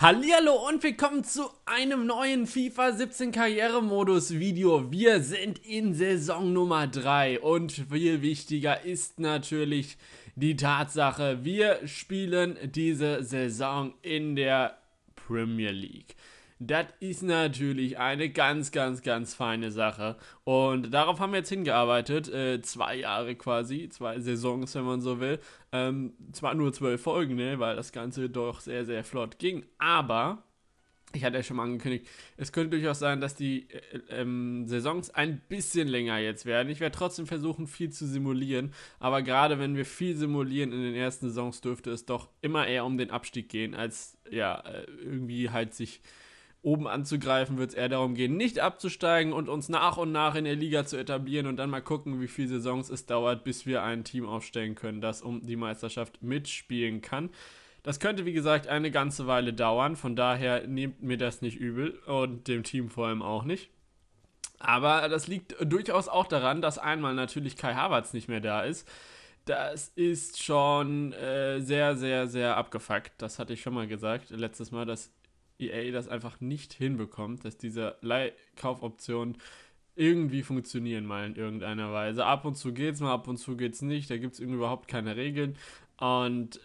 Hallihallo und willkommen zu einem neuen FIFA 17 Karrieremodus Video. Wir sind in Saison Nummer 3 und viel wichtiger ist natürlich die Tatsache, wir spielen diese Saison in der Premier League. Das ist natürlich eine ganz, ganz, ganz feine Sache. Und darauf haben wir jetzt hingearbeitet. Äh, zwei Jahre quasi, zwei Saisons, wenn man so will. Ähm, zwar nur zwölf Folgen, ne, weil das Ganze doch sehr, sehr flott ging. Aber ich hatte ja schon mal angekündigt, es könnte durchaus sein, dass die äh, ähm, Saisons ein bisschen länger jetzt werden. Ich werde trotzdem versuchen, viel zu simulieren, aber gerade wenn wir viel simulieren in den ersten Saisons, dürfte es doch immer eher um den Abstieg gehen, als ja, äh, irgendwie halt sich oben anzugreifen, wird es eher darum gehen, nicht abzusteigen und uns nach und nach in der Liga zu etablieren und dann mal gucken, wie viele Saisons es dauert, bis wir ein Team aufstellen können, das um die Meisterschaft mitspielen kann. Das könnte, wie gesagt, eine ganze Weile dauern, von daher nehmt mir das nicht übel und dem Team vor allem auch nicht. Aber das liegt durchaus auch daran, dass einmal natürlich Kai Havertz nicht mehr da ist das ist schon äh, sehr, sehr, sehr abgefuckt. Das hatte ich schon mal gesagt letztes Mal, dass EA das einfach nicht hinbekommt, dass diese Leihkaufoptionen irgendwie funktionieren mal in irgendeiner Weise. Ab und zu geht's mal, ab und zu geht's nicht. Da gibt es überhaupt keine Regeln. Und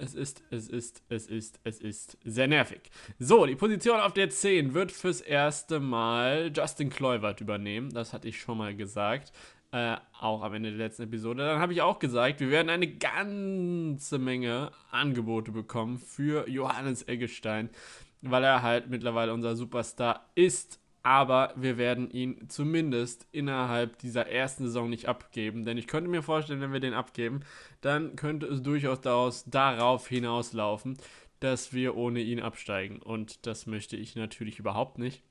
es ist, es ist, es ist, es ist sehr nervig. So, die Position auf der 10 wird fürs erste Mal Justin Kluivert übernehmen. Das hatte ich schon mal gesagt. Äh, auch am Ende der letzten Episode. Dann habe ich auch gesagt, wir werden eine ganze Menge Angebote bekommen für Johannes Eggestein weil er halt mittlerweile unser Superstar ist. Aber wir werden ihn zumindest innerhalb dieser ersten Saison nicht abgeben. Denn ich könnte mir vorstellen, wenn wir den abgeben, dann könnte es durchaus daraus, darauf hinauslaufen, dass wir ohne ihn absteigen. Und das möchte ich natürlich überhaupt nicht.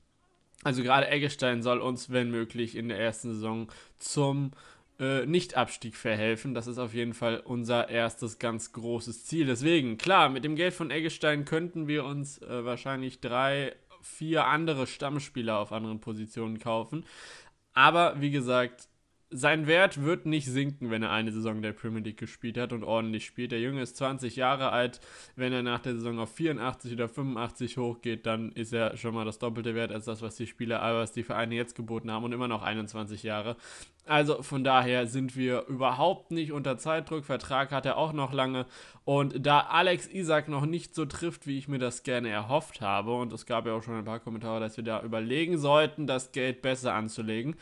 Also gerade Eggestein soll uns, wenn möglich, in der ersten Saison zum äh, Nicht-Abstieg verhelfen. Das ist auf jeden Fall unser erstes ganz großes Ziel. Deswegen, klar, mit dem Geld von Eggestein könnten wir uns äh, wahrscheinlich drei, vier andere Stammspieler auf anderen Positionen kaufen. Aber wie gesagt, sein Wert wird nicht sinken, wenn er eine Saison der Premier League gespielt hat und ordentlich spielt. Der Junge ist 20 Jahre alt. Wenn er nach der Saison auf 84 oder 85 hochgeht, dann ist er schon mal das doppelte Wert als das, was die Spieler, äh, was die Vereine jetzt geboten haben und immer noch 21 Jahre. Also von daher sind wir überhaupt nicht unter Zeitdruck. Vertrag hat er auch noch lange. Und da Alex Isaac noch nicht so trifft, wie ich mir das gerne erhofft habe, und es gab ja auch schon ein paar Kommentare, dass wir da überlegen sollten, das Geld besser anzulegen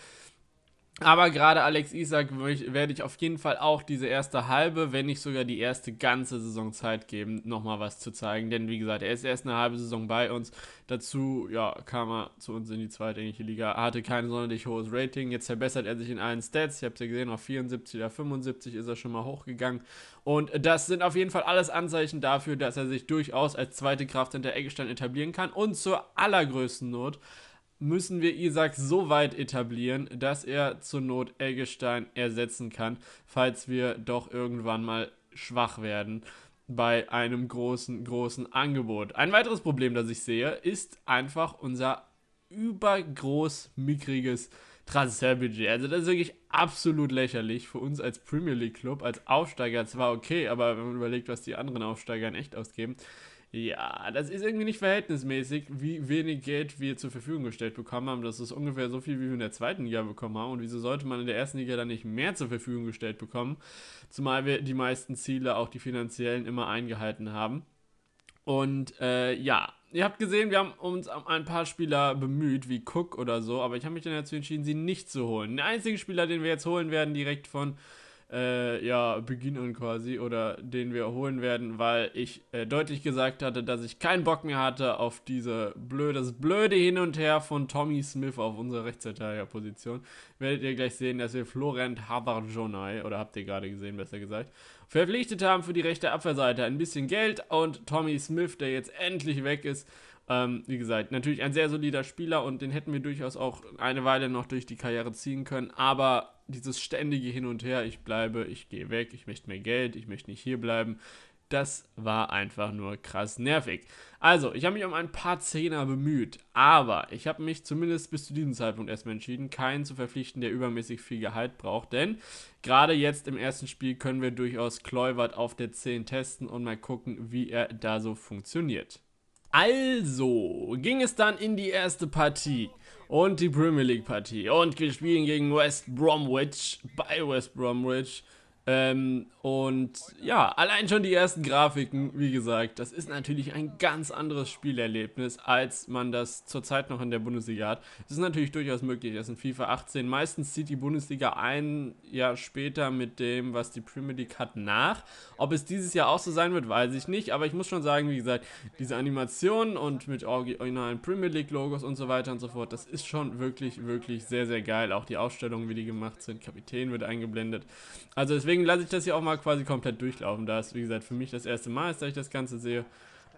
aber gerade Alex Isak werde ich auf jeden Fall auch diese erste halbe, wenn nicht sogar die erste ganze Saison Zeit geben, nochmal was zu zeigen. Denn wie gesagt, er ist erst eine halbe Saison bei uns. Dazu ja, kam er zu uns in die zweite englische Liga, hatte kein sonderlich hohes Rating. Jetzt verbessert er sich in allen Stats. Ich habe es ja gesehen, auf 74 oder 75 ist er schon mal hochgegangen. Und das sind auf jeden Fall alles Anzeichen dafür, dass er sich durchaus als zweite Kraft hinter Eggestein etablieren kann und zur allergrößten Not müssen wir Isaac so weit etablieren, dass er zur Not Eggestein ersetzen kann, falls wir doch irgendwann mal schwach werden bei einem großen, großen Angebot. Ein weiteres Problem, das ich sehe, ist einfach unser übergroß mickriges Transferbudget. Also das ist wirklich absolut lächerlich für uns als Premier League Club, als Aufsteiger zwar okay, aber wenn man überlegt, was die anderen Aufsteiger in echt ausgeben, ja, das ist irgendwie nicht verhältnismäßig, wie wenig Geld wir zur Verfügung gestellt bekommen haben. Das ist ungefähr so viel, wie wir in der zweiten Liga bekommen haben. Und wieso sollte man in der ersten Liga dann nicht mehr zur Verfügung gestellt bekommen? Zumal wir die meisten Ziele, auch die finanziellen, immer eingehalten haben. Und äh, ja, ihr habt gesehen, wir haben uns um ein paar Spieler bemüht, wie Cook oder so, aber ich habe mich dann dazu entschieden, sie nicht zu holen. Der einzige Spieler, den wir jetzt holen werden, direkt von äh, ja, beginnen quasi oder den wir holen werden, weil ich äh, deutlich gesagt hatte, dass ich keinen Bock mehr hatte auf diese blöde, blöde Hin und Her von Tommy Smith auf unserer Rechtsverteidigerposition. Werdet ihr gleich sehen, dass wir Florent Havarjonai, oder habt ihr gerade gesehen, besser gesagt, verpflichtet haben für die rechte Abwehrseite. Ein bisschen Geld und Tommy Smith, der jetzt endlich weg ist, ähm, wie gesagt, natürlich ein sehr solider Spieler und den hätten wir durchaus auch eine Weile noch durch die Karriere ziehen können, aber dieses ständige Hin und Her, ich bleibe, ich gehe weg, ich möchte mehr Geld, ich möchte nicht hier bleiben, das war einfach nur krass nervig. Also, ich habe mich um ein paar Zehner bemüht, aber ich habe mich zumindest bis zu diesem Zeitpunkt erstmal entschieden, keinen zu verpflichten, der übermäßig viel Gehalt braucht, denn gerade jetzt im ersten Spiel können wir durchaus Kleuwert auf der 10 testen und mal gucken, wie er da so funktioniert. Also ging es dann in die erste Partie und die Premier League Partie und wir spielen gegen West Bromwich bei West Bromwich ähm, und ja, allein schon die ersten Grafiken, wie gesagt, das ist natürlich ein ganz anderes Spielerlebnis, als man das zurzeit noch in der Bundesliga hat. Es ist natürlich durchaus möglich, das in FIFA 18. Meistens zieht die Bundesliga ein Jahr später mit dem, was die Premier League hat, nach. Ob es dieses Jahr auch so sein wird, weiß ich nicht, aber ich muss schon sagen, wie gesagt, diese Animationen und mit originalen Premier League Logos und so weiter und so fort, das ist schon wirklich, wirklich sehr, sehr geil. Auch die Ausstellungen, wie die gemacht sind, Kapitän wird eingeblendet. Also deswegen deswegen lasse ich das hier auch mal quasi komplett durchlaufen, da es, wie gesagt, für mich das erste Mal ist, dass ich das Ganze sehe.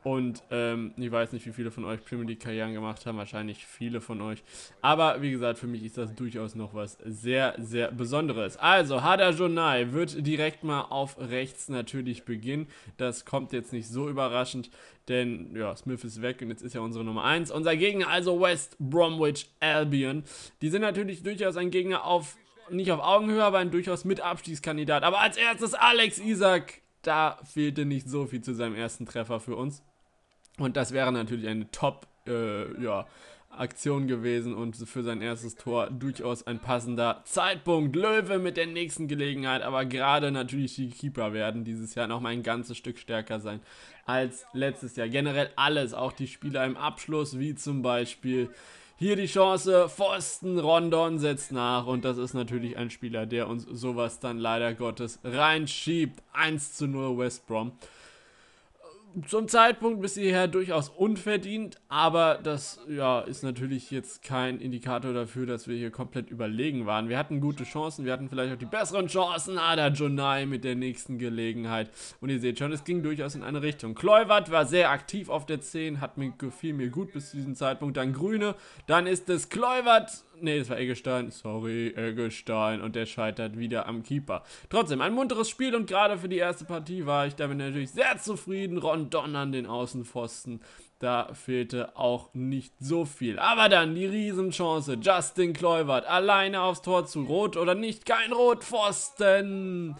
Und ähm, ich weiß nicht, wie viele von euch Premier League-Karrieren gemacht haben, wahrscheinlich viele von euch. Aber wie gesagt, für mich ist das durchaus noch was sehr, sehr Besonderes. Also, Hada Jonai wird direkt mal auf rechts natürlich beginnen. Das kommt jetzt nicht so überraschend, denn ja, Smith ist weg und jetzt ist ja unsere Nummer 1. Unser Gegner also West Bromwich Albion. Die sind natürlich durchaus ein Gegner auf nicht auf Augenhöhe, aber ein durchaus mit Abstiegskandidat. Aber als erstes Alex Isak. Da fehlte nicht so viel zu seinem ersten Treffer für uns. Und das wäre natürlich eine Top, äh, ja, Aktion gewesen und für sein erstes Tor durchaus ein passender Zeitpunkt. Löwe mit der nächsten Gelegenheit, aber gerade natürlich die Keeper werden dieses Jahr nochmal ein ganzes Stück stärker sein als letztes Jahr. Generell alles, auch die Spieler im Abschluss, wie zum Beispiel hier die Chance, Pfosten, Rondon setzt nach und das ist natürlich ein Spieler, der uns sowas dann leider Gottes reinschiebt. 1 zu 0 West Brom zum Zeitpunkt bis hierher durchaus unverdient, aber das ja, ist natürlich jetzt kein Indikator dafür, dass wir hier komplett überlegen waren. Wir hatten gute Chancen, wir hatten vielleicht auch die besseren Chancen. Ah, da Jonai mit der nächsten Gelegenheit. Und ihr seht schon, es ging durchaus in eine Richtung. Kleuwert war sehr aktiv auf der 10, hat mir, gefiel mir gut bis zu diesem Zeitpunkt. Dann Grüne, dann ist es Kleuwert Nee, es war Eggestein. Sorry, Eggestein. Und der scheitert wieder am Keeper. Trotzdem, ein munteres Spiel und gerade für die erste Partie war ich damit natürlich sehr zufrieden. Rondon an den Außenpfosten. Da fehlte auch nicht so viel. Aber dann die Riesenchance. Justin Kluivert alleine aufs Tor zu. Rot oder nicht? Kein Rotpfosten.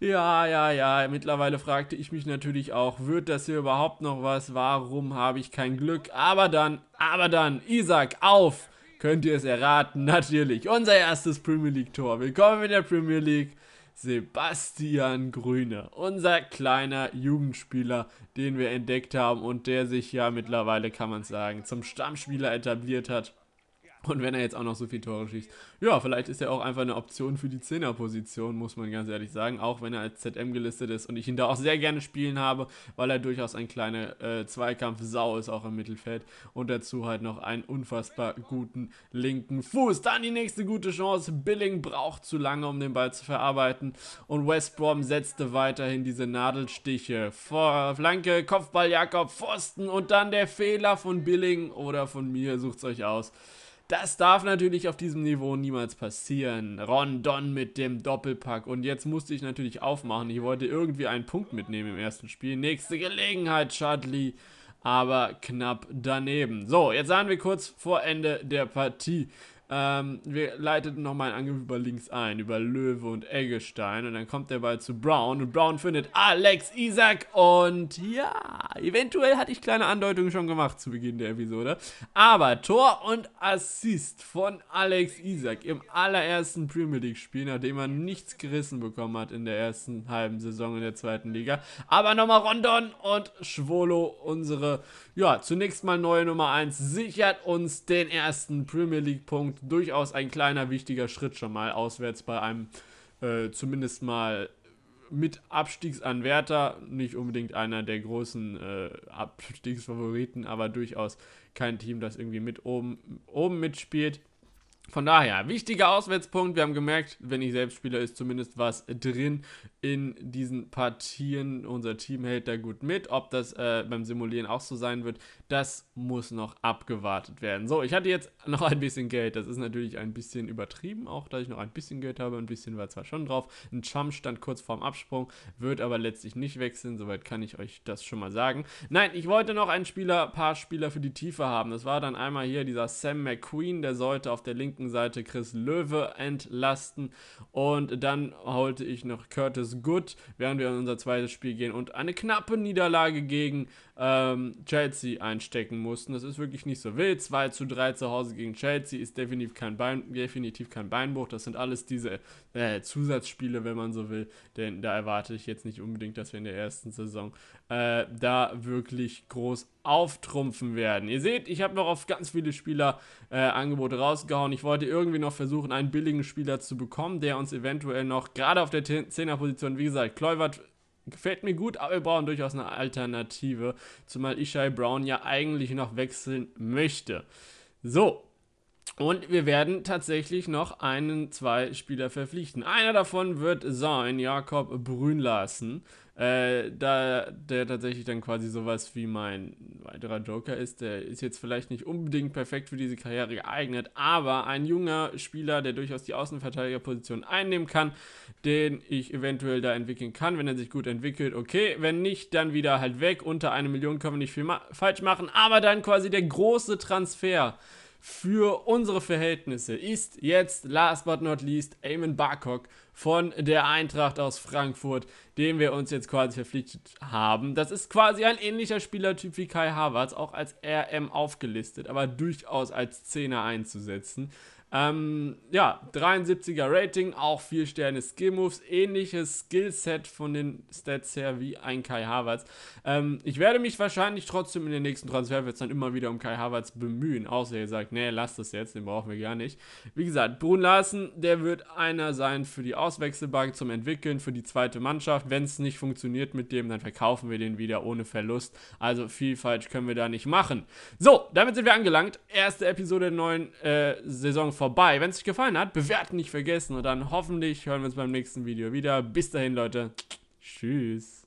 Ja, ja, ja. Mittlerweile fragte ich mich natürlich auch, wird das hier überhaupt noch was? Warum habe ich kein Glück? Aber dann, aber dann, Isaac auf. Könnt ihr es erraten? Natürlich. Unser erstes Premier League-Tor. Willkommen in der Premier League. Sebastian Grüne, unser kleiner Jugendspieler, den wir entdeckt haben und der sich ja mittlerweile, kann man sagen, zum Stammspieler etabliert hat. Und wenn er jetzt auch noch so viele Tore schießt, ja, vielleicht ist er auch einfach eine Option für die Zehner-Position, muss man ganz ehrlich sagen. Auch wenn er als ZM gelistet ist und ich ihn da auch sehr gerne spielen habe, weil er durchaus ein kleiner äh, Zweikampf-Sau ist, auch im Mittelfeld. Und dazu halt noch einen unfassbar guten linken Fuß. Dann die nächste gute Chance. Billing braucht zu lange, um den Ball zu verarbeiten. Und West Brom setzte weiterhin diese Nadelstiche. Vor Flanke, Kopfball Jakob, Pfosten und dann der Fehler von Billing oder von mir, sucht's euch aus. Das darf natürlich auf diesem Niveau niemals passieren. Rondon mit dem Doppelpack. Und jetzt musste ich natürlich aufmachen. Ich wollte irgendwie einen Punkt mitnehmen im ersten Spiel. Nächste Gelegenheit, Chudley. Aber knapp daneben. So, jetzt sahen wir kurz vor Ende der Partie. Ähm, wir leiteten nochmal einen Angriff über links ein, über Löwe und Eggestein. Und dann kommt der Ball zu Brown. Und Brown findet Alex Isaac. Und ja, eventuell hatte ich kleine Andeutungen schon gemacht zu Beginn der Episode. Aber Tor und Assist von Alex Isaac im allerersten Premier League-Spiel, nachdem er nichts gerissen bekommen hat in der ersten halben Saison in der zweiten Liga. Aber nochmal Rondon und Schwolo, unsere, ja, zunächst mal neue Nummer 1, sichert uns den ersten Premier League-Punkt Punkt durchaus ein kleiner, wichtiger Schritt schon mal auswärts bei einem äh, zumindest mal mit Abstiegsanwärter, nicht unbedingt einer der großen äh, Abstiegsfavoriten, aber durchaus kein Team, das irgendwie mit oben, oben mitspielt. Von daher, wichtiger Auswärtspunkt. Wir haben gemerkt, wenn ich selbst spiele, ist zumindest was drin in diesen Partien. Unser Team hält da gut mit. Ob das äh, beim Simulieren auch so sein wird, das muss noch abgewartet werden. So, ich hatte jetzt noch ein bisschen Geld. Das ist natürlich ein bisschen übertrieben, auch da ich noch ein bisschen Geld habe. Ein bisschen war zwar schon drauf. Ein Chum stand kurz vorm Absprung, wird aber letztlich nicht wechseln. Soweit kann ich euch das schon mal sagen. Nein, ich wollte noch ein Spieler, paar Spieler für die Tiefe haben. Das war dann einmal hier dieser Sam McQueen, der sollte auf der linken linken Seite Chris Löwe entlasten. Und dann holte ich noch Curtis Good, während wir in unser zweites Spiel gehen und eine knappe Niederlage gegen ähm, Chelsea einstecken mussten. Das ist wirklich nicht so wild. 2 zu 3 zu Hause gegen Chelsea ist definitiv kein, Bein, definitiv kein Beinbruch. Das sind alles diese äh, Zusatzspiele, wenn man so will. Denn da erwarte ich jetzt nicht unbedingt, dass wir in der ersten Saison äh, da wirklich groß auftrumpfen werden. Ihr seht, ich habe noch auf ganz viele Spieler äh, Angebote rausgehauen. Ich wollte irgendwie noch versuchen, einen billigen Spieler zu bekommen, der uns eventuell noch gerade auf der 10er-Position, wie gesagt, Kluivert Gefällt mir gut, aber wir brauchen durchaus eine Alternative, zumal Ishai Brown ja eigentlich noch wechseln möchte. So, und wir werden tatsächlich noch einen, zwei Spieler verpflichten. Einer davon wird sein Jakob Brünlassen. Äh, da der tatsächlich dann quasi sowas wie mein weiterer Joker ist, der ist jetzt vielleicht nicht unbedingt perfekt für diese Karriere geeignet, aber ein junger Spieler, der durchaus die Außenverteidigerposition einnehmen kann, den ich eventuell da entwickeln kann, wenn er sich gut entwickelt, okay, wenn nicht, dann wieder halt weg, unter eine Million können wir nicht viel ma falsch machen, aber dann quasi der große Transfer, für unsere Verhältnisse ist jetzt last but not least Eamon Barcock von der Eintracht aus Frankfurt, den wir uns jetzt quasi verpflichtet haben. Das ist quasi ein ähnlicher Spielertyp wie Kai Havertz, auch als RM aufgelistet, aber durchaus als Zehner einzusetzen. Ähm, ja, 73er Rating, auch 4 Sterne Skill Moves, ähnliches Skillset von den Stats her wie ein Kai Havertz. Ähm, ich werde mich wahrscheinlich trotzdem in den nächsten Transferfenstern immer wieder um Kai Havertz bemühen, außer ihr sagt, nee, lass das jetzt, den brauchen wir gar nicht. Wie gesagt, Brun Larsen, der wird einer sein für die Auswechselbank zum Entwickeln, für die zweite Mannschaft. Wenn es nicht funktioniert mit dem, dann verkaufen wir den wieder ohne Verlust. Also viel falsch können wir da nicht machen. So, damit sind wir angelangt. Erste Episode der neuen äh, Saison von vorbei. Wenn es euch gefallen hat, bewerten nicht vergessen und dann hoffentlich hören wir uns beim nächsten Video wieder. Bis dahin, Leute. Tschüss.